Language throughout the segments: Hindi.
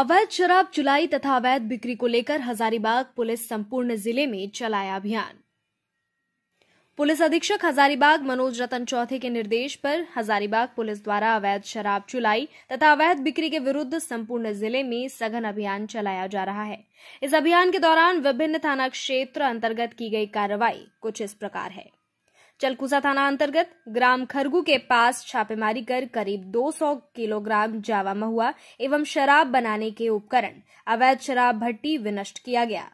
अवैध शराब चुलाई तथा अवैध बिक्री को लेकर हजारीबाग पुलिस संपूर्ण जिले में चलाया अभियान पुलिस अधीक्षक हजारीबाग मनोज रतन चौथे के निर्देश पर हजारीबाग पुलिस द्वारा अवैध शराब चुलाई तथा अवैध बिक्री के विरुद्ध संपूर्ण जिले में सघन अभियान चलाया जा रहा है इस अभियान के दौरान विभिन्न थाना क्षेत्र अंतर्गत की गई कार्रवाई कुछ इस प्रकार है चलकुसा थाना अंतर्गत ग्राम खरगू के पास छापेमारी कर करीब 200 किलोग्राम जावा महुआ एवं शराब बनाने के उपकरण अवैध शराब भट्टी विनष्ट किया गया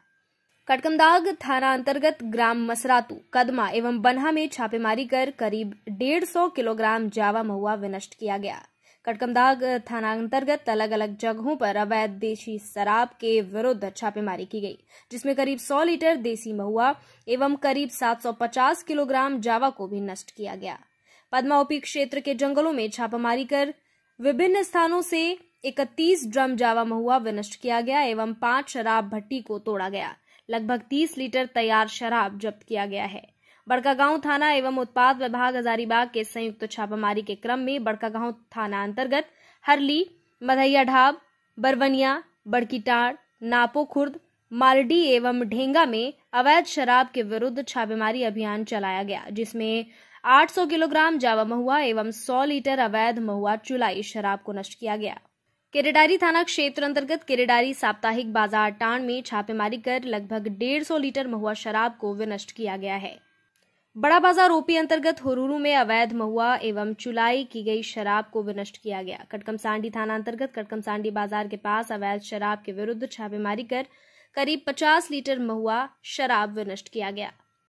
कटकमदाग थाना अंतर्गत ग्राम मसरातू कदमा एवं बन्हा में छापेमारी कर करीब 150 किलोग्राम जावा महुआ विनष्ट किया गया कटकमदाग थाना अंतर्गत अलग अलग जगहों पर अवैध देशी शराब के विरुद्ध छापेमारी की गई जिसमें करीब 100 लीटर देसी महुआ एवं करीब 750 किलोग्राम जावा को भी नष्ट किया गया पदमाओपी क्षेत्र के जंगलों में छापेमारी कर विभिन्न स्थानों से 31 ड्रम जावा महुआ विनष्ट किया गया एवं पांच शराब भट्टी को तोड़ा गया लगभग 30 लीटर तैयार शराब जब्त किया गया है बड़कागांव थाना एवं उत्पाद विभाग हजारीबाग के संयुक्त छापामारी के क्रम में बड़कागांव थाना अंतर्गत हरली मधैया ढाब बरवनिया बड़कीटाड़ नापो खुर्द मालडी एवं ढेंगा में अवैध शराब के विरुद्ध छापेमारी अभियान चलाया गया जिसमें 800 किलोग्राम जावा महुआ एवं 100 लीटर अवैध महुआ चुलाई शराब को नष्ट किया गया केरेडारी थाना क्षेत्र अंतर्गत केरेडारी साप्ताहिक बाजार टाण में छापेमारी कर लगभग 150 लीटर महुआ शराब को विनष्ट किया गया है बड़ा बाजार ओपी अंतर्गत हुरूरू में अवैध महुआ एवं चुलाई की गई शराब को विनष्ट किया गया कटकम सांडी थाना अंतर्गत कटकमसांडी बाजार के पास अवैध शराब के विरुद्ध छापेमारी कर करीब 50 लीटर महुआ शराब विनष्ट किया गया